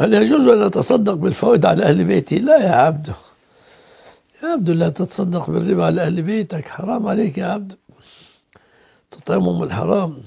هل يجوز أن أتصدق بالفوائد على أهل بيتي؟ لا يا عبد يا عبد لا تتصدق بالربا على أهل بيتك حرام عليك يا عبد تطعمهم الحرام